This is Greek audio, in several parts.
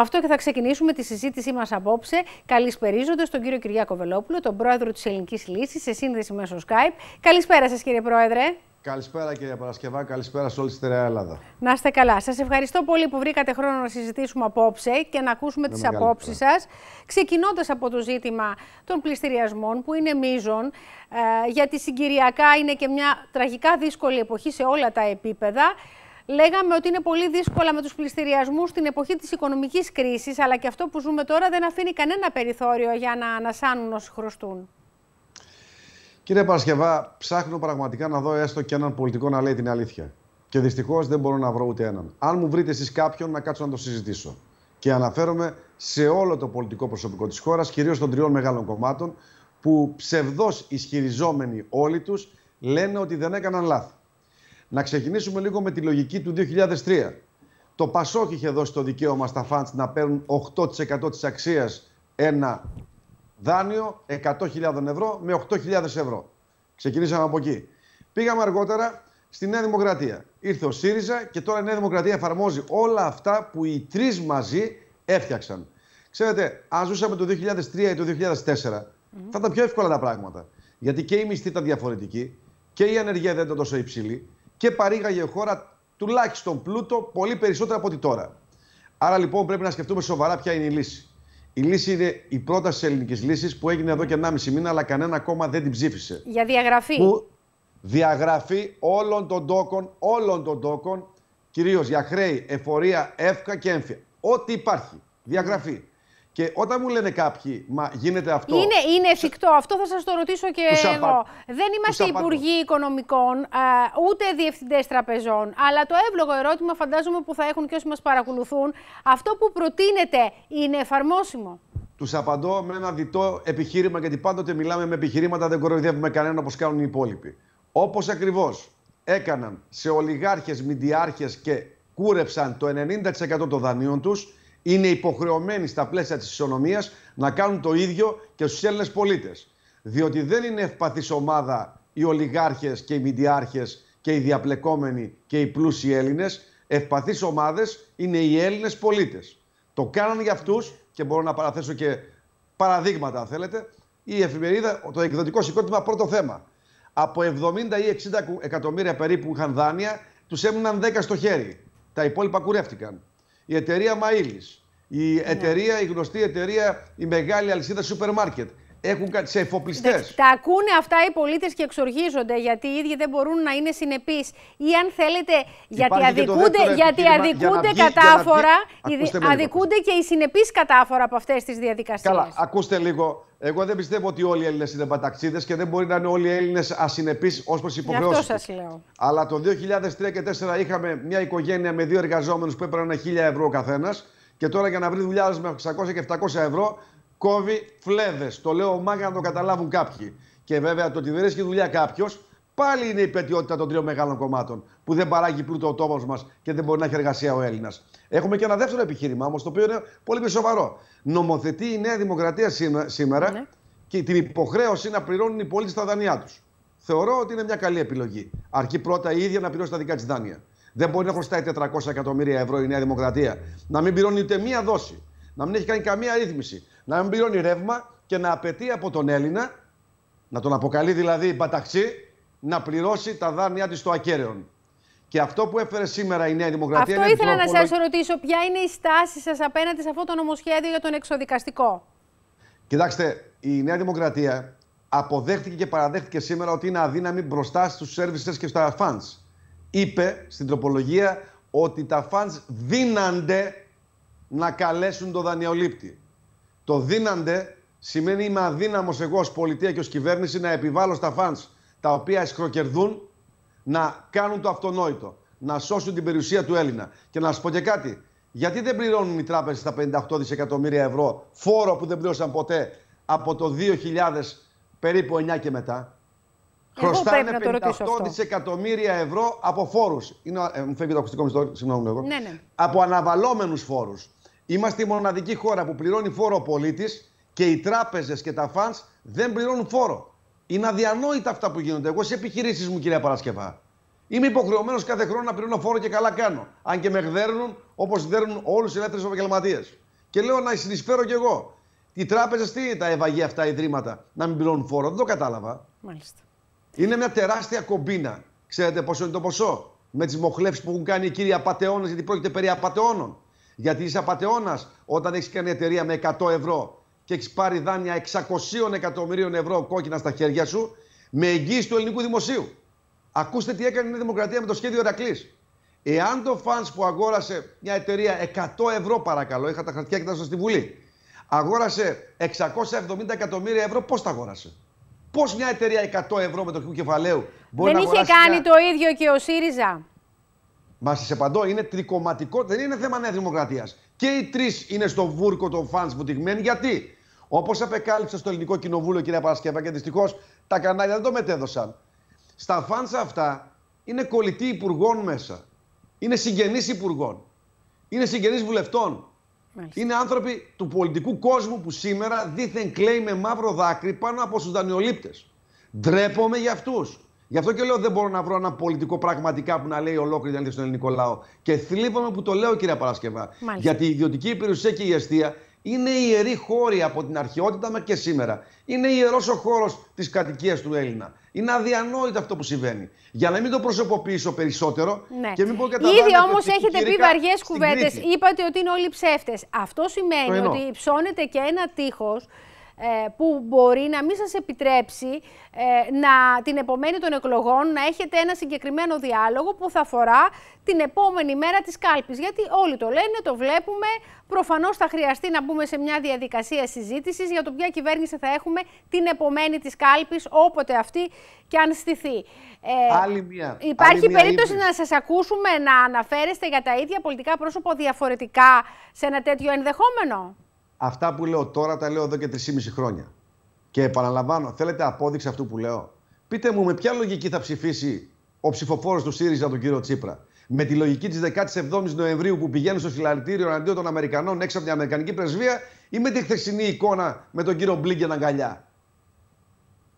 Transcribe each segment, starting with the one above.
Με αυτό και θα ξεκινήσουμε τη συζήτησή μας απόψε, καλησπερίζοντας τον κύριο Κυριάκο Βελόπουλο, τον πρόεδρο της Ελληνικής Λύσης, σε σύνδεση μέσω Skype. Καλησπέρα σας, κύριε Πρόεδρε. Καλησπέρα κύριε Παρασκευά, καλησπέρα σε όλη τη στερεά Ελλάδα. Να είστε καλά. Σας ευχαριστώ πολύ που βρήκατε χρόνο να συζητήσουμε απόψε και να ακούσουμε τι απόψεις σας. Ξεκινώντας από το ζήτημα των πληστηριασμών, που είναι μείζον, ε, γιατί συγκυριακά είναι και μια τραγικά δύσκολη εποχή σε όλα τα επίπεδα. Λέγαμε ότι είναι πολύ δύσκολα με τους πληστηριασμούς στην εποχή της οικονομικής κρίσης, αλλά και αυτό που ζούμε τώρα δεν αφήνει κανένα περιθώριο για να ανασάνουν όσοι χρωστούν. Κύριε Παρασκευά, ψάχνω πραγματικά να δω έστω και έναν πολιτικό να λέει την αλήθεια. Και δυστυχώς δεν μπορώ να βρω ούτε έναν. Αν μου βρείτε εσείς κάποιον, να κάτσω να το συζητήσω. Και αναφέρομαι σε όλο το πολιτικό προσωπικό της χώρας, κυρίως των τριών μεγάλων κομμάτων, που ψευδό ισχυριζόμενοι όλοι τους λένε ότι δεν έκαναν λάθη. Να ξεκινήσουμε λίγο με τη λογική του 2003. Το Πασόκ είχε δώσει το δικαίωμα στα φαντς να παίρνουν 8% της αξίας ένα δάνειο 100.000 ευρώ με 8.000 ευρώ. Ξεκινήσαμε από εκεί. Πήγαμε αργότερα στη Νέα Δημοκρατία. Ήρθε ο ΣΥΡΙΖΑ και τώρα η Νέα Δημοκρατία εφαρμόζει όλα αυτά που οι τρεις μαζί έφτιαξαν. Ξέρετε, αν ζούσαμε το 2003 ή το 2004, mm θα ήταν πιο εύκολα τα πράγματα. Γιατί και η μισθή ήταν διαφορετική και η ανεργία δεν ήταν τόσο υψηλή και παρήγαγε χώρα τουλάχιστον πλούτο πολύ περισσότερο από ό,τι τώρα. Άρα λοιπόν πρέπει να σκεφτούμε σοβαρά ποια είναι η λύση. Η λύση είναι η πρόταση τη ελληνικής λύσης που έγινε εδώ και 1,5 μήνα, αλλά κανένα κόμμα δεν την ψήφισε. Για διαγραφή. Που διαγραφή όλων των τόκων, όλων των τόκων, κυρίως για χρέη, εφορία, εύκα και έμφυα. Ό,τι υπάρχει. Διαγραφή. Και όταν μου λένε κάποιοι, μα γίνεται αυτό. Είναι, είναι εφικτό. Αυτό θα σας το ρωτήσω και εγώ. Δεν είμαστε υπουργοί οικονομικών, ούτε διευθυντές τραπεζών. Αλλά το εύλογο ερώτημα, φαντάζομαι, που θα έχουν και όσοι μας παρακολουθούν, αυτό που προτείνεται είναι εφαρμόσιμο. Του απαντώ με ένα διτό επιχείρημα, γιατί πάντοτε μιλάμε με επιχειρήματα, δεν κοροϊδεύουμε κανέναν όπως κάνουν οι υπόλοιποι. Όπως ακριβώς έκαναν σε ολιγάρχες, μηντιάρχες και κούρεψαν το 90% των δανείων τους, είναι υποχρεωμένοι στα πλαίσια της ισονομίας να κάνουν το ίδιο και στους Έλληνες πολίτες. Διότι δεν είναι ευπαθής ομάδα οι ολιγάρχες και οι μηντιάρχες και οι διαπλεκόμενοι και οι πλούσιοι Έλληνες. Ευπαθείς ομάδες είναι οι Έλληνες πολίτες. Το κάνανε για αυτούς και μπορώ να παραθέσω και παραδείγματα αν θέλετε. Η εφημερίδα, το εκδοτικό συγκρότημα πρώτο θέμα. Από 70 ή 60 εκατομμύρια περίπου είχαν δάνεια, τους έμειναν 10 στο χέρι. Τα υπόλοιπα κουρεύτηκαν η εταιρεία Μαΐλης, η, ναι. εταιρεία, η γνωστή εταιρεία, η μεγάλη αλυσίδα σούπερ έχουν κάτι σε εφοπλιστές. Τα ακούνε αυτά οι πολίτες και εξοργίζονται γιατί οι ίδιοι δεν μπορούν να είναι συνεπείς. Ή αν θέλετε, γιατί αδικούνται, γιατί κατάφορα. Για να... Αδικούνται και οι συνεπείς κατάφορα από αυτές τις διαδικασίες. Καλά, ακούστε λίγο. Εγώ δεν πιστεύω ότι όλοι οι Έλληνες είναι παταξίδε και δεν μπορεί να είναι όλοι οι Έλληνες ασυνεπείς ως προς υποχρεώσει. Αυτό σα λέω. Αλλά το 2003 και 2004 είχαμε μια οικογένεια με δύο εργαζόμενους που έπαιρναν 1000 ευρώ ο καθένας. Και τώρα για να βρει δουλειά με 600 και 700 ευρώ κόβει φλέδε. Το λέω μάγκα να το καταλάβουν κάποιοι. Και βέβαια το ότι δεν έχει δουλειά κάποιος, πάλι είναι η πετιότητα των τριών μεγάλων κομμάτων που δεν παράγει πλούτο ο τόπος μας και δεν μπορεί να έχει εργασία ο Έλληνας. Έχουμε και ένα δεύτερο επιχείρημα όμως, το οποίο είναι πολύ πιο σοβαρό. Νομοθετεί η Νέα Δημοκρατία σήμερα ναι. και την υποχρέωση να πληρώνουν οι πολίτες τα δανειά τους. Θεωρώ ότι είναι μια καλή επιλογή. Αρκεί πρώτα η ίδια να πληρώσει τα δικά της δάνεια. Δεν μπορεί να χρωστάει 400 εκατομμύρια ευρώ η Νέα Δημοκρατία, να μην πληρώνει ούτε μία δόση, να μην έχει κάνει καμία ρύθμιση, να μην πληρώνει ρεύμα και να απαιτεί από τον Έλληνα, να τον αποκαλεί δηλαδή μπαταξί, να πληρώσει τα δάνειά της στο ακέραιον. Και αυτό που έφερε σήμερα η Νέα Δημοκρατία. Αυτό ήθελα να σας ρωτήσω, ποια είναι η στάση σας απέναντι σε αυτό το νομοσχέδιο για τον εξοδικαστικό. Κοιτάξτε, η Νέα Δημοκρατία αποδέχτηκε και παραδέχτηκε σήμερα ότι είναι αδύναμη μπροστά στους σερβιστέ και στα fans. Είπε στην τροπολογία ότι τα fans δύνανται να καλέσουν τον δανειολήπτη. Το δίναντε σημαίνει είμαι αδύναμος εγώ ως πολιτεία και ως κυβέρνηση να επιβάλλω στα φαν τα οποία εσχροκερδούν να κάνουν το αυτονόητο. Να σώσουν την περιουσία του Έλληνα. Και να σας πω και κάτι. Γιατί δεν πληρώνουν οι τράπεζες τα 58 δισεκατομμύρια ευρώ φόρο που δεν πλήρωσαν ποτέ από το 2000 περίπου 9 και μετά. Χρωστά Χρωστάνε 58 δισεκατομμύρια ευρώ από φόρους. Ε, μου φεύγει το ακουστικό μισθό, συγγνώμη εγώ. Ναι, ναι. Από αναβαλόμενους φόρους. Είμαστε η μοναδική χώρα που πληρώνει φόρο ο πολίτης και οι τράπεζες και τα φαν δεν πληρώνουν φόρο. Είναι αδιανόητα αυτά που γίνονται. Εγώ σε επιχειρήσεις μου, κυρία Παρασκευά. Είμαι υποχρεωμένος κάθε χρόνο να πληρώνω φόρο και καλά κάνω. Αν και με γδέρνουν όπως δέρνουν όλους οι ελεύθερου επαγγελματίες. Και λέω να συνεισφέρω κι εγώ. Οι τράπεζες τι είναι τα ευαγεία αυτά ιδρύματα να μην πληρώνουν φόρο. Δεν το κατάλαβα. Μάλιστα. Είναι μια τεράστια κομπίνα. Ξέρετε πόσο είναι το ποσό. Με τις μοχλεύσεις που έχουν κάνει οι κύριοι απαταιώνες, γιατί πρόκειται περί απαταιώνων. Γιατί είσαι απαταιώνας όταν έχεις κάνει εταιρεία με 100 ευρώ και έχεις πάρει δάνεια 600 εκατομμυρίων ευρώ κόκκινα στα χέρια σου με εγγύηση του ελληνικού δημοσίου. Ακούστε τι έκανε η Δημοκρατία με το σχέδιο Ερακλή. Εάν το φανς που αγόρασε μια εταιρεία 100 ευρώ, παρακαλώ, είχα τα χαρτιά και κοιτάζοντα στη Βουλή, αγόρασε 670 εκατομμύρια ευρώ, πώς τα αγόρασε. Πώς μια εταιρεία 100 ευρώ με το κεφαλαίου μπορεί Δεν να Δεν είχε κάνει το ίδιο και ο ΣΥΡΙΖΑ. Μα σε παντώ, είναι τρικοματικό, δεν είναι θέμα Νέας Δημοκρατίας. Και οι τρεις είναι στο βούρκο των φαντ βουτυγμένοι. Γιατί, όπως επεκάλυψε στο ελληνικό κοινοβούλιο, κυρία Παρασκευά, και δυστυχώς τα κανάλια δεν το μετέδωσαν. Στα φαν αυτά είναι κολλητοί υπουργών μέσα. Είναι συγγενείς υπουργών. Είναι συγγενείς βουλευτών. Μάλιστα. Είναι άνθρωποι του πολιτικού κόσμου που σήμερα δίθεν κλαίει με μαύρο δάκρυ πάνω από του δανειολήπτες. Ντρέπομαι για αυτούς. Γι' αυτό και λέω δεν μπορώ να βρω ένα πολιτικό πραγματικά που να λέει ολόκληρη την αλήθεια στον ελληνικό λαό. Και θλίβομαι που το λέω, κυρία Παρασκευά. Γιατί η ιδιωτική υπηρεσία και η αιστεία είναι ιερή χώροι από την αρχαιότητα μέχρι και σήμερα. Είναι ιερός ο χώρος της κατοικίας του Έλληνα. Είναι αδιανόητο αυτό που συμβαίνει. Για να μην το προσωποποιήσω περισσότερο ναι. και μην πω Ήδη όμω έχετε πει βαριές κουβέντε. Είπατε ότι είναι όλοι ψεύτες. Αυτό σημαίνει ότι υψώνεται και ένα τείχος ε, που μπορεί να μην σας επιτρέψει ε, να, την επομένη των εκλογών να έχετε ένα συγκεκριμένο διάλογο που θα αφορά την επόμενη μέρα της κάλπης. Γιατί όλοι το λένε, το βλέπουμε, προφανώς θα χρειαστεί να μπούμε σε μια διαδικασία συζήτησης για το ποια κυβέρνηση θα έχουμε την επομένη της κάλπης, όποτε αυτή και αν στηθεί. Ε, άλλη μία. Υπάρχει περίπτωση να σας ακούσουμε να αναφέρεστε για τα ίδια πολιτικά πρόσωπα διαφορετικά σε ένα τέτοιο ενδεχόμενο. Αυτά που λέω τώρα τα λέω εδώ και 3,5 χρόνια. Και επαναλαμβάνω, θέλετε απόδειξη αυτού που λέω. Πείτε μου με ποια λογική θα ψηφίσει ο ψηφοφόρος του ΣΥΡΙΖΑ τον κύριο Τσίπρα. Με τη λογική της 17η Νοεμβρίου που πηγαίνει στο συλλαλητήριο εναντίον των Αμερικανών έξω από την Αμερικανική πρεσβεία ή με τη χθεσινή εικόνα με τον κύριο Μπλίνκεν αγκαλιά.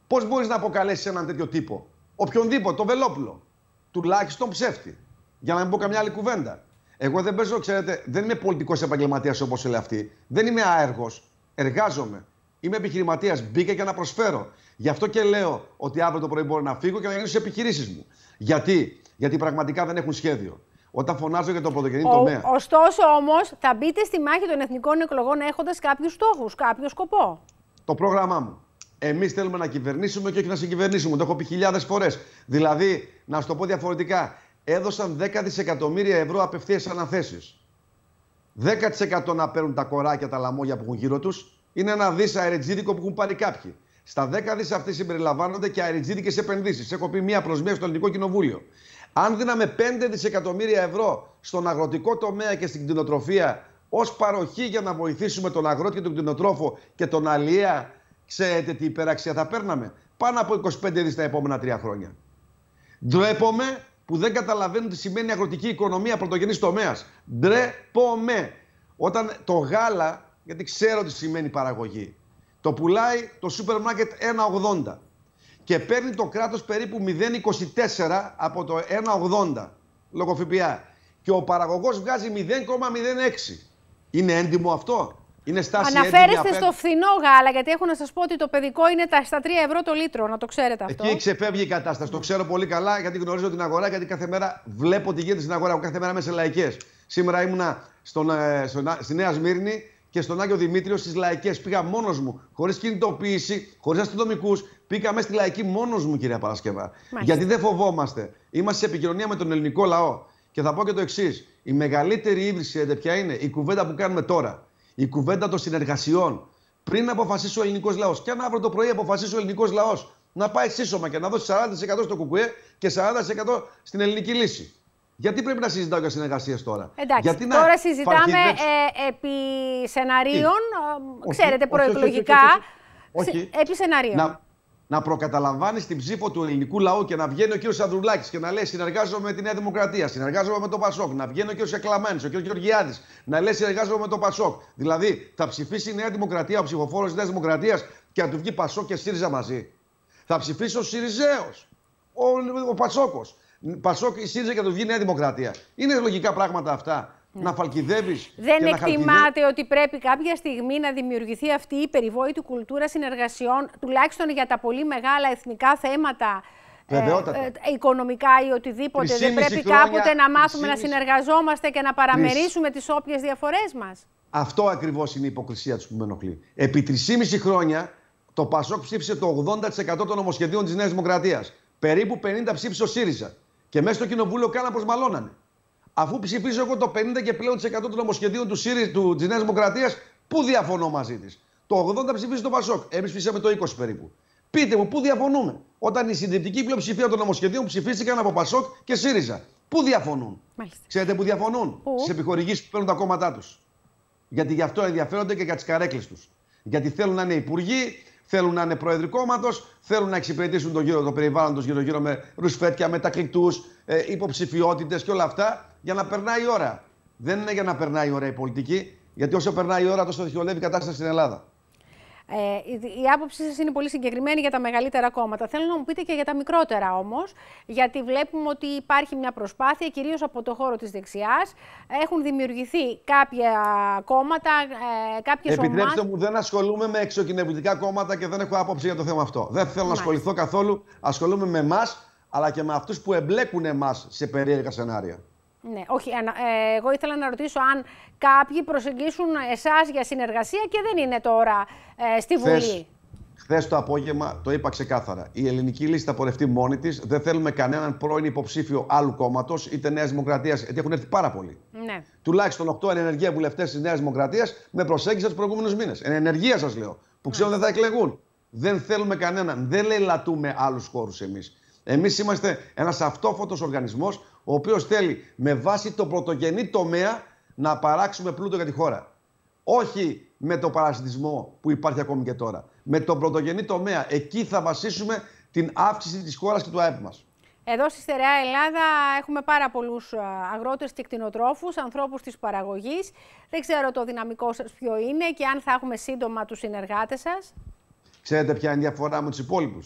Πώς μπορείς να αποκαλέσεις έναν τέτοιο τύπο, οποιονδήποτε, το Βελόπουλο, τουλάχιστον ψεύτη, για να μην πω καμιά άλλη κουβέντα. Εγώ δεν παίζω, ξέρετε, δεν είμαι πολιτικός επαγγελματίας όπως λέει αυτή. Δεν είμαι άεργος. Εργάζομαι. Είμαι επιχειρηματίας. Μπήκα για να προσφέρω. Γι' αυτό και λέω ότι αύριο το πρωί μπορώ να φύγω και να γίνω στι επιχειρήσεις μου. Γιατί? Γιατί πραγματικά δεν έχουν σχέδιο. Όταν φωνάζω για το πρωτοκεντρικό τομέα. Ωστόσο όμως, θα μπείτε στη μάχη των εθνικών εκλογών έχοντας κάποιους στόχους, κάποιο σκοπό. Το πρόγραμμά μου. Εμείς θέλουμε να κυβερνήσουμε και όχι να συγκυβερνήσουμε. Το έχω πει χιλιάδες φορές. Δηλαδή, να σου το πω διαφορετικά έδωσαν 10 δισεκατομμύρια ευρώ απευθείας αναθέσεις. 10% να παίρνουν τα κοράκια, τα λαμόγια που έχουν γύρω τους, είναι ένα δις αεριτζίδικο που έχουν πάρει κάποιοι. Στα 10 δις αυτές συμπεριλαμβάνονται και αεριτζίδικες επενδύσεις. Έχω πει μία προς μία στο Ελληνικό Κοινοβούλιο. Αν δίναμε 5 δισεκατομμύρια ευρώ στον αγροτικό τομέα και στην κτηνοτροφία ως παροχή για να βοηθήσουμε τον αγρότη και τον κτηνοτρόφο και τον αλληλεία, ξέρετε τι υπεραξία θα παίρναμε. Πάνω από 25 δις τα επόμενα τρία χρόνια. Ντρέπομαι που δεν καταλαβαίνουν τι σημαίνει αγροτική οικονομία πρωτογενής τομέας. Ντρεπόμε. Όταν το γάλα, γιατί ξέρω τι σημαίνει παραγωγή, το πουλάει το σούπερ μάρκετ 1,80 και παίρνει το κράτος περίπου 0,24 από το 1,80 λόγω ΦΠΑ και ο παραγωγός βγάζει 0,06. Είναι έντιμο αυτό. Είναι στάση Αναφέρεστε έτοιμη, στο φθηνό γάλα, γιατί έχω να σας πω ότι το παιδικό είναι τα, στα 3 ευρώ το λίτρο, να το ξέρετε αυτό. Εκεί ξεφεύγει η κατάσταση. Το ξέρω πολύ καλά, γιατί γνωρίζω την αγορά, γιατί κάθε μέρα βλέπω τι γίνεται στην αγορά. κάθε μέρα είμαι σε λαϊκές. Σήμερα ήμουνα στον, ε, στον, στη Νέα Σμύρνη και στον Άγιο Δημήτριο στις λαϊκές. Πήγα μόνος μου, χωρίς κινητοποίηση, χωρίς αστυνομικούς. Πήγα μέσα στη λαϊκή μόνος μου, κυρία Παρασκευά. Μάλιστα. Γιατί δεν φοβόμαστε. Είμαστε σε επικοινωνία με τον ελληνικό λαό. Και θα πω και το εξής. Η μεγαλύτερη ύβριση, ε, ποια είναι η κουβέντα που κάνουμε τώρα η κουβέντα των συνεργασιών, πριν αποφασίσει ο ελληνικός λαός, και αν αύριο το πρωί αποφασίσει ο ελληνικός λαός να πάει σύσσωμα και να δώσει 40% στο κουκουέ και 40% στην ελληνική λύση. Γιατί πρέπει να συζητάω για συνεργασίες τώρα. Εντάξει, Γιατί να τώρα συζητάμε ε, επί σεναρίων, ξέρετε, προεκλογικά. Όχι, όχι, όχι, να προκαταλαμβάνεις την ψήφο του ελληνικού λαού και να βγαίνει ο κ. Ανδρουλάκης και να λέει Συνεργάζομαι με τη Νέα Δημοκρατία, συνεργάζομαι με το Πασόκ. Να βγαίνει ο κ. Εκλαμάνη, ο κ. Γεωργιάδης, να λέει Συνεργάζομαι με το Πασόκ. Δηλαδή, θα ψηφίσει η Νέα Δημοκρατία, ο ψηφοφόρος της Νέας Δημοκρατίας και θα του βγει Πασόκ και ΣΥΡΙΖΑ μαζί. Θα ψηφίσει ο Σιριζέος, ο, Πασόκος. Πασόκ, η ΣΥΡΙΖΑ και του βγει η Νέα Δημοκρατία. Είναι λογικά πράγματα αυτά. Ναι. Να φαλκιδεύεις. Δεν και εκτιμάτε ότι πρέπει κάποια στιγμή να δημιουργηθεί αυτή η περιβόητη κουλτούρα συνεργασιών, τουλάχιστον για τα πολύ μεγάλα εθνικά θέματα. Ε, ε, ε, οικονομικά ή οτιδήποτε. Δεν πρέπει χρόνια, κάποτε να μάθουμε να συνεργαζόμαστε και να παραμερίσουμε τις όποιες διαφορές μας. Αυτό ακριβώς είναι η υποκρισία τους που με ενοχλεί. Επί 3,5 χρόνια το Πασόκ ψήφισε το 80% των νομοσχεδίων της Νέας Δημοκρατίας. Περίπου 50 ψήφισε ο ΣΥΡΙΖΑ. Και μέσα στο κοινοβούλιο κάναν προσμαλώνανε αφού ψηφίζω εγώ το 50 και πλέον 100 των νομοσχεδίων του ΣΥΡΙΖΑ του, της Νέας Δημοκρατίας, πού διαφωνώ μαζί της. Το 80 ψηφίζει το Πασόκ. Εμείς ψηφίσαμε το 20 περίπου. Πείτε μου, πού διαφωνούμε. Όταν η συντριπτική πλειοψηφία των νομοσχεδίων ψηφίστηκαν από Πασόκ και ΣΥΡΙΖΑ. Πού διαφωνούν. Μάλιστα. Ξέρετε που διαφωνούν. Στι επιχορηγήσεις που παίρνουν τα κόμματά τους. Γιατί γι' αυτό ενδιαφέρονται και για τις καρέκλες τους. Γιατί θέλουν να είναι υπουργοί, θέλουν να είναι πρόεδροι κόμματο, θέλουν να εξυπηρετήσουν τον γύρο, το περιβάλλοντο γυρω γύρω-γύρω με ρουσφέτια, με ε, υποψηφιότητες και όλα αυτά για να περνάει η ώρα. Δεν είναι για να περνάει η ώρα η πολιτική, γιατί όσο περνάει η ώρα, τόσο δυσκολεύει η κατάσταση στην Ελλάδα. Ε, η άποψή σας είναι πολύ συγκεκριμένη για τα μεγαλύτερα κόμματα. Θέλω να μου πείτε και για τα μικρότερα όμως, γιατί βλέπουμε ότι υπάρχει μια προσπάθεια, κυρίως από το χώρο της δεξιάς. Έχουν δημιουργηθεί κάποια κόμματα, ε, κάποιες Επιτρέψτε ομάδες... μου, δεν ασχολούμαι με εξοκοινευτικά κόμματα και δεν έχω άποψη για το θέμα αυτό. Δεν θέλω να ασχοληθώ καθόλου. Ασχολούμαι με εμάς, αλλά και με αυτούς που εμπλέκουν εμάς σε περίεργα σενάρια. Ναι, όχι. Ε, εγώ ήθελα να ρωτήσω αν κάποιοι προσεγγίσουν εσάς για συνεργασία και δεν είναι τώρα ε, στη Βουλή. Θες... Χθες το απόγευμα το είπα ξεκάθαρα. Η ελληνική λίστα θα πορευτεί μόνη της. Δεν θέλουμε κανέναν πρώην υποψήφιο άλλου κόμματος, είτε Νέας Δημοκρατίας, γιατί έχουν έρθει πάρα πολλοί. Ναι. Τουλάχιστον 8 ενεργεία βουλευτές της Νέας Δημοκρατίας με προσέγγιση τους προηγούμενους μήνες. ενεργεία σας λέω, που ξέρω ναι. δεν θα εκλεγούν. Δεν θέλουμε κανέναν. Δεν λατούμε άλλους χώρους εμείς. Εμείς είμαστε ένας αυτόφωτος οργανισμός, ο οποίος θέλει με βάση το πρωτογενή τομέα να παράξουμε πλούτο για τη χώρα. Όχι με το παρασυντισμό που υπάρχει ακόμη και τώρα. Με το πρωτογενή τομέα. Εκεί θα βασίσουμε την αύξηση της χώρας και του ΑΕΠ μας. Εδώ στη στερεά Ελλάδα έχουμε πάρα πολλούς αγρότες και κτηνοτρόφους, ανθρώπους της παραγωγής. Δεν ξέρω το δυναμικό σας ποιο είναι και αν θα έχουμε σύντομα τους συνεργάτες σας. Ξέρετε ποια είναι η διαφορά με τους υπόλοιπους.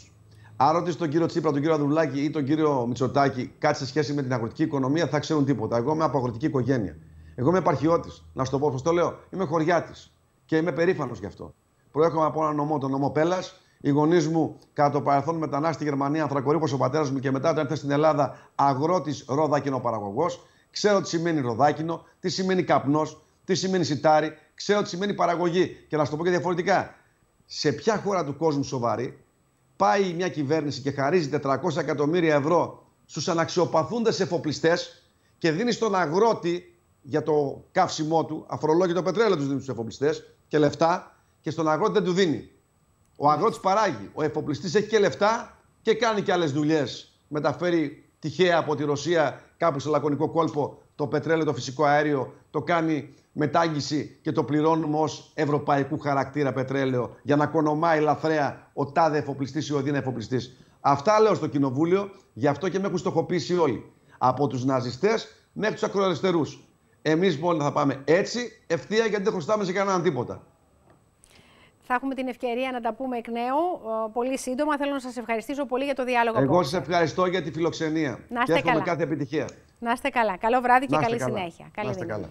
Αν ρωτήσεις τον κύριο Τσίπρα, τον κύριο Αδουλάκη ή τον κύριο Μητσοτάκη κάτι σε σχέση με την αγροτική οικονομία, θα ξέρουν τίποτα. Εγώ είμαι από αγροτική οικογένεια. Εγώ είμαι επαρχιώτης. Να σου το πω όπω το λέω. Είμαι χωριάτης. Και είμαι περήφανος γι' αυτό. Προέρχομαι από ένα νομό, τον νομό Πέλλα. Οι γονείς μου κατά το παρελθόν μετανάστη στη Γερμανία, ανθρακορύπω ο πατέρας μου και μετά όταν ήρθε στην Ελλάδα αγρότης ροδάκινο παραγωγός. Ξέρω τι σημαίνει ροδάκινο, τι σημαίνει καπνός, τι σημαίνει σιτάρι, ξέρω τι σημαίνει παραγωγή. Και να σου το πω και διαφορετικά. Σε ποια χώρα του κόσμου σοβαρή πάει μια κυβέρνηση και χαρίζει 400 εκατομμύρια ευρώ στους αναξιοπαθούντες εφοπλιστές και δίνει στον αγρότη για το καύσιμό του, αφορολόγητο πετρέλαιο τους δίνει στους εφοπλιστές και λεφτά και στον αγρότη δεν του δίνει. Ο αγρότης παράγει, ο εφοπλιστής έχει και λεφτά και κάνει και άλλες δουλειές. Μεταφέρει τυχαία από τη Ρωσία κάπου σε λακωνικό κόλπο το πετρέλαιο, το φυσικό αέριο, το κάνει μετάγγιση και το πληρώνουμε ως ευρωπαϊκού χαρακτήρα πετρέλαιο για να κονομάει λαθρέα ο τάδε εφοπλιστής ή ο δίνα εφοπλιστής. Αυτά λέω στο κοινοβούλιο, γι' αυτό και με έχουν στοχοποιήσει όλοι. Από τους ναζιστές μέχρι τους ακροαριστερούς. Εμείς μόνο θα πάμε έτσι, ευθεία γιατί δεν χρωστάμε σε κανέναν τίποτα. Θα έχουμε την ευκαιρία να τα πούμε εκ νέου πολύ σύντομα. Θέλω να σας ευχαριστήσω πολύ για το διάλογο. Εγώ σας ευχαριστώ για τη φιλοξενία. και καλά. κάθε επιτυχία. Να είστε καλά. Καλό βράδυ και καλή συνέχεια. Καλή